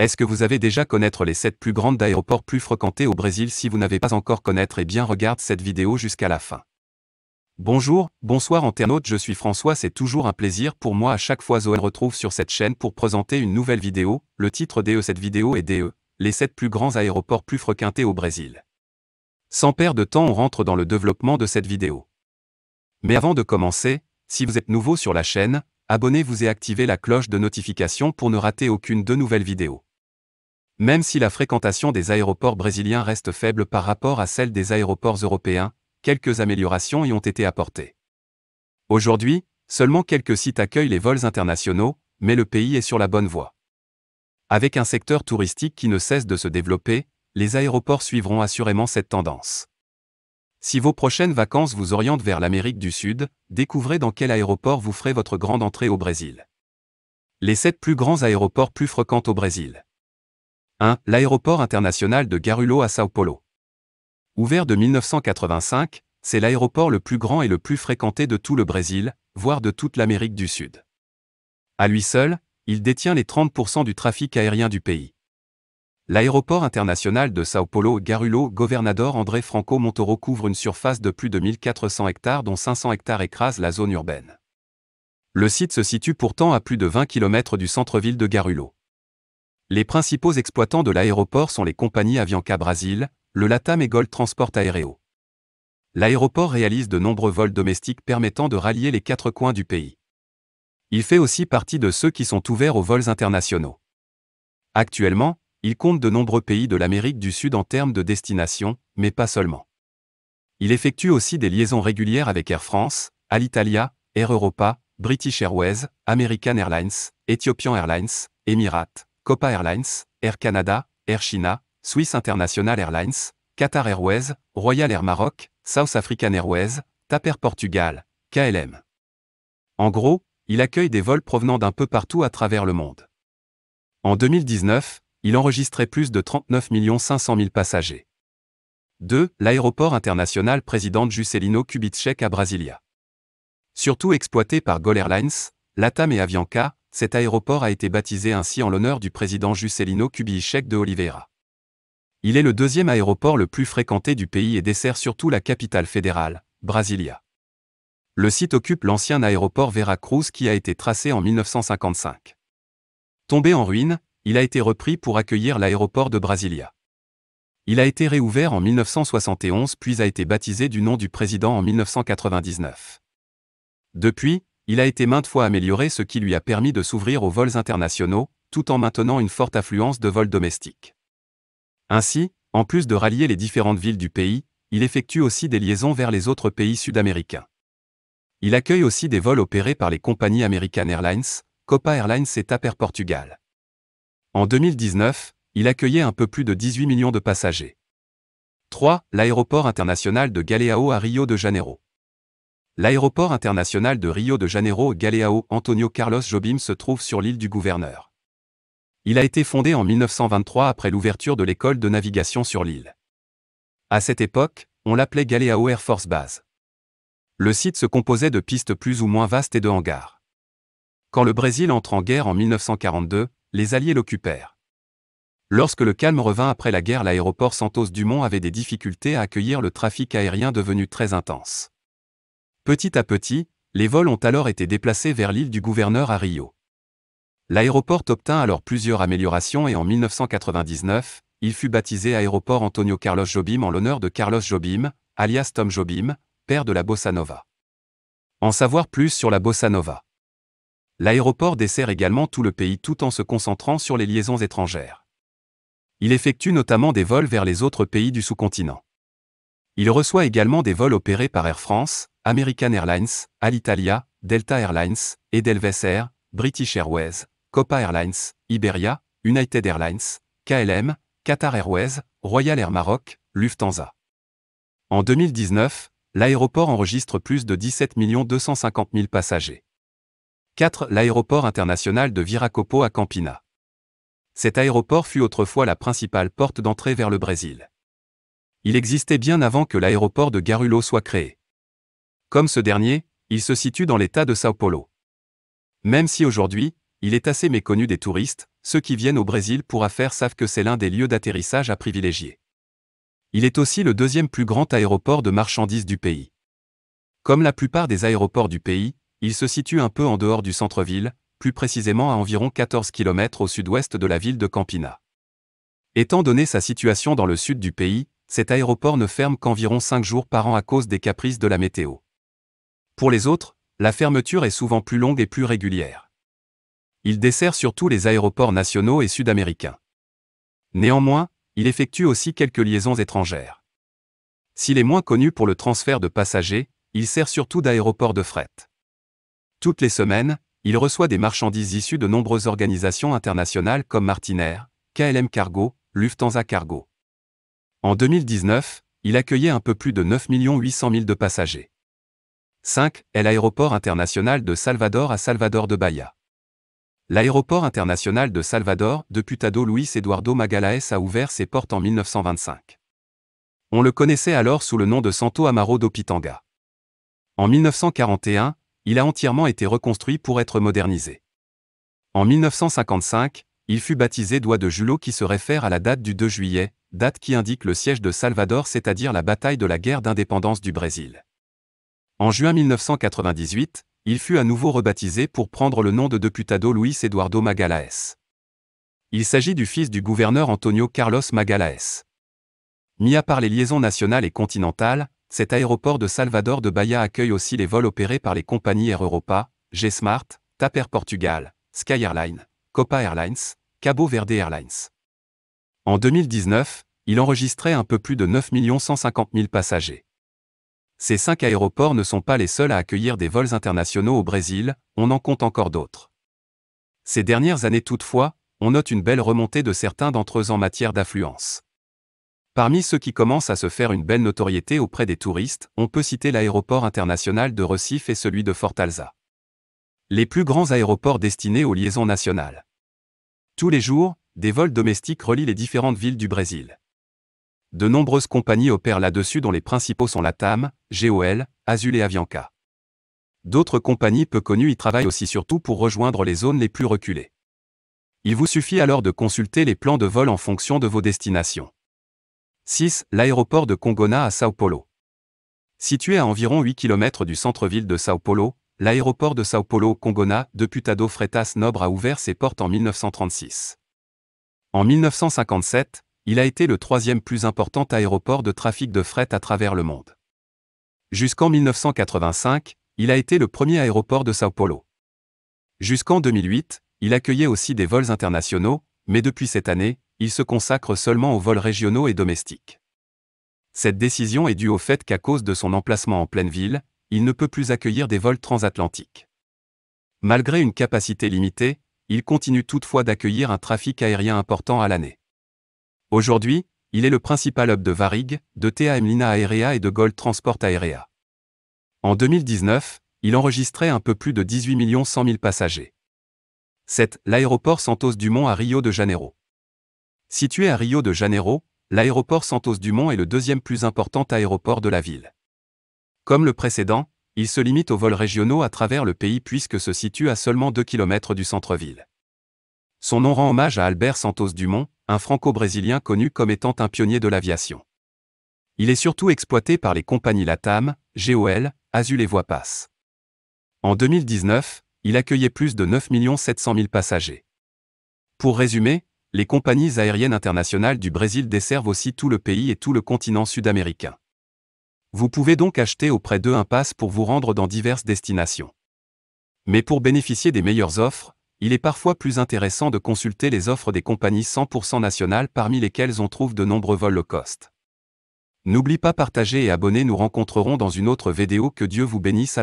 Est-ce que vous avez déjà connaître les 7 plus grandes aéroports plus fréquentés au Brésil si vous n'avez pas encore connaître et eh bien regarde cette vidéo jusqu'à la fin. Bonjour, bonsoir internautes, je suis François, c'est toujours un plaisir pour moi à chaque fois Zoé retrouve sur cette chaîne pour présenter une nouvelle vidéo, le titre DE cette vidéo est DE, les 7 plus grands aéroports plus fréquentés au Brésil. Sans perdre de temps on rentre dans le développement de cette vidéo. Mais avant de commencer, si vous êtes nouveau sur la chaîne, abonnez-vous et activez la cloche de notification pour ne rater aucune de nouvelles vidéos. Même si la fréquentation des aéroports brésiliens reste faible par rapport à celle des aéroports européens, quelques améliorations y ont été apportées. Aujourd'hui, seulement quelques sites accueillent les vols internationaux, mais le pays est sur la bonne voie. Avec un secteur touristique qui ne cesse de se développer, les aéroports suivront assurément cette tendance. Si vos prochaines vacances vous orientent vers l'Amérique du Sud, découvrez dans quel aéroport vous ferez votre grande entrée au Brésil. Les sept plus grands aéroports plus fréquents au Brésil. 1. L'aéroport international de Garulo à Sao Paulo. Ouvert de 1985, c'est l'aéroport le plus grand et le plus fréquenté de tout le Brésil, voire de toute l'Amérique du Sud. À lui seul, il détient les 30% du trafic aérien du pays. L'aéroport international de Sao Paulo Garulo Governador André Franco Montoro couvre une surface de plus de 1400 hectares dont 500 hectares écrasent la zone urbaine. Le site se situe pourtant à plus de 20 km du centre-ville de Garulo. Les principaux exploitants de l'aéroport sont les compagnies Avianca Brasil, le Latam et Gold Transport Aéreo. L'aéroport réalise de nombreux vols domestiques permettant de rallier les quatre coins du pays. Il fait aussi partie de ceux qui sont ouverts aux vols internationaux. Actuellement, il compte de nombreux pays de l'Amérique du Sud en termes de destination, mais pas seulement. Il effectue aussi des liaisons régulières avec Air France, Alitalia, Air Europa, British Airways, American Airlines, Ethiopian Airlines, Emirates, Copa Airlines, Air Canada, Air China, Swiss International Airlines, Qatar Airways, Royal Air Maroc, South African Airways, TAP Portugal, KLM. En gros, il accueille des vols provenant d'un peu partout à travers le monde. En 2019, il enregistrait plus de 39 500 000 passagers. 2. L'aéroport international président Juscelino Kubitschek à Brasilia. Surtout exploité par Gol Airlines, Latam et Avianca, cet aéroport a été baptisé ainsi en l'honneur du président Juscelino Kubitschek de Oliveira. Il est le deuxième aéroport le plus fréquenté du pays et dessert surtout la capitale fédérale, Brasilia. Le site occupe l'ancien aéroport Veracruz qui a été tracé en 1955. Tombé en ruine, il a été repris pour accueillir l'aéroport de Brasilia. Il a été réouvert en 1971 puis a été baptisé du nom du président en 1999. Depuis, il a été maintes fois amélioré ce qui lui a permis de s'ouvrir aux vols internationaux, tout en maintenant une forte affluence de vols domestiques. Ainsi, en plus de rallier les différentes villes du pays, il effectue aussi des liaisons vers les autres pays sud-américains. Il accueille aussi des vols opérés par les compagnies American Airlines, Copa Airlines et TAP Air Portugal. En 2019, il accueillait un peu plus de 18 millions de passagers. 3. L'aéroport international de Galeao à Rio de Janeiro. L'aéroport international de Rio de Janeiro Galeão Antonio Carlos Jobim se trouve sur l'île du gouverneur. Il a été fondé en 1923 après l'ouverture de l'école de navigation sur l'île. À cette époque, on l'appelait Galeão Air Force Base. Le site se composait de pistes plus ou moins vastes et de hangars. Quand le Brésil entre en guerre en 1942, les Alliés l'occupèrent. Lorsque le calme revint après la guerre, l'aéroport Santos Dumont avait des difficultés à accueillir le trafic aérien devenu très intense. Petit à petit, les vols ont alors été déplacés vers l'île du gouverneur à Rio. L'aéroport obtint alors plusieurs améliorations et en 1999, il fut baptisé Aéroport Antonio Carlos Jobim en l'honneur de Carlos Jobim, alias Tom Jobim, père de la Bossa Nova. En savoir plus sur la Bossa Nova. L'aéroport dessert également tout le pays tout en se concentrant sur les liaisons étrangères. Il effectue notamment des vols vers les autres pays du sous-continent. Il reçoit également des vols opérés par Air France, American Airlines, Alitalia, Delta Airlines, Edelweiss Air, British Airways, Copa Airlines, Iberia, United Airlines, KLM, Qatar Airways, Royal Air Maroc, Lufthansa. En 2019, l'aéroport enregistre plus de 17 250 000 passagers. 4. L'aéroport international de Viracopo à Campina. Cet aéroport fut autrefois la principale porte d'entrée vers le Brésil il existait bien avant que l'aéroport de Garulo soit créé. Comme ce dernier, il se situe dans l'État de São Paulo. Même si aujourd'hui, il est assez méconnu des touristes, ceux qui viennent au Brésil pour affaires savent que c'est l'un des lieux d'atterrissage à privilégier. Il est aussi le deuxième plus grand aéroport de marchandises du pays. Comme la plupart des aéroports du pays, il se situe un peu en dehors du centre-ville, plus précisément à environ 14 km au sud-ouest de la ville de Campina. Étant donné sa situation dans le sud du pays, cet aéroport ne ferme qu'environ 5 jours par an à cause des caprices de la météo. Pour les autres, la fermeture est souvent plus longue et plus régulière. Il dessert surtout les aéroports nationaux et sud-américains. Néanmoins, il effectue aussi quelques liaisons étrangères. S'il est moins connu pour le transfert de passagers, il sert surtout d'aéroport de fret. Toutes les semaines, il reçoit des marchandises issues de nombreuses organisations internationales comme Martinair, KLM Cargo, Lufthansa Cargo. En 2019, il accueillait un peu plus de 9 800 000 de passagers. 5. l'aéroport international de Salvador à Salvador de Bahia. L'aéroport international de Salvador, Deputado Luis Eduardo Magalhães a ouvert ses portes en 1925. On le connaissait alors sous le nom de Santo Amaro do Pitanga. En 1941, il a entièrement été reconstruit pour être modernisé. En 1955, il fut baptisé Doigt de Julot qui se réfère à la date du 2 juillet, date qui indique le siège de Salvador, c'est-à-dire la bataille de la guerre d'indépendance du Brésil. En juin 1998, il fut à nouveau rebaptisé pour prendre le nom de Deputado Luis Eduardo Magalhaes. Il s'agit du fils du gouverneur Antonio Carlos Magalhaes. Mis à part les liaisons nationales et continentales, cet aéroport de Salvador de Bahia accueille aussi les vols opérés par les compagnies Air Europa, G-Smart, TAP Portugal, Sky Airlines, Copa Airlines, Cabo Verde Airlines. En 2019, il enregistrait un peu plus de 9 150 000 passagers. Ces cinq aéroports ne sont pas les seuls à accueillir des vols internationaux au Brésil, on en compte encore d'autres. Ces dernières années toutefois, on note une belle remontée de certains d'entre eux en matière d'affluence. Parmi ceux qui commencent à se faire une belle notoriété auprès des touristes, on peut citer l'aéroport international de Recife et celui de Fortaleza. Les plus grands aéroports destinés aux liaisons nationales. Tous les jours, des vols domestiques relient les différentes villes du Brésil. De nombreuses compagnies opèrent là-dessus dont les principaux sont Latam, GOL, Azul et Avianca. D'autres compagnies peu connues y travaillent aussi surtout pour rejoindre les zones les plus reculées. Il vous suffit alors de consulter les plans de vol en fonction de vos destinations. 6. L'aéroport de Congona à Sao Paulo. Situé à environ 8 km du centre-ville de Sao Paulo, l'aéroport de Sao Paulo Congona deputado Putado Fretas Nobre a ouvert ses portes en 1936. En 1957, il a été le troisième plus important aéroport de trafic de fret à travers le monde. Jusqu'en 1985, il a été le premier aéroport de Sao Paulo. Jusqu'en 2008, il accueillait aussi des vols internationaux, mais depuis cette année, il se consacre seulement aux vols régionaux et domestiques. Cette décision est due au fait qu'à cause de son emplacement en pleine ville, il ne peut plus accueillir des vols transatlantiques. Malgré une capacité limitée, il continue toutefois d'accueillir un trafic aérien important à l'année. Aujourd'hui, il est le principal hub de Varig, de TAM Lina Aérea et de Gold Transport Aérea. En 2019, il enregistrait un peu plus de 18 100 000 passagers. 7. L'aéroport Santos Dumont à Rio de Janeiro. Situé à Rio de Janeiro, l'aéroport Santos Dumont est le deuxième plus important aéroport de la ville. Comme le précédent, il se limite aux vols régionaux à travers le pays puisque se situe à seulement 2 km du centre-ville. Son nom rend hommage à Albert Santos Dumont, un franco-brésilien connu comme étant un pionnier de l'aviation. Il est surtout exploité par les compagnies Latam, GOL, Azul et Voipass. En 2019, il accueillait plus de 9 700 000 passagers. Pour résumer, les compagnies aériennes internationales du Brésil desservent aussi tout le pays et tout le continent sud-américain. Vous pouvez donc acheter auprès d'eux un pass pour vous rendre dans diverses destinations. Mais pour bénéficier des meilleures offres, il est parfois plus intéressant de consulter les offres des compagnies 100% nationales parmi lesquelles on trouve de nombreux vols low cost. N'oublie pas partager et abonner, nous rencontrerons dans une autre vidéo que Dieu vous bénisse.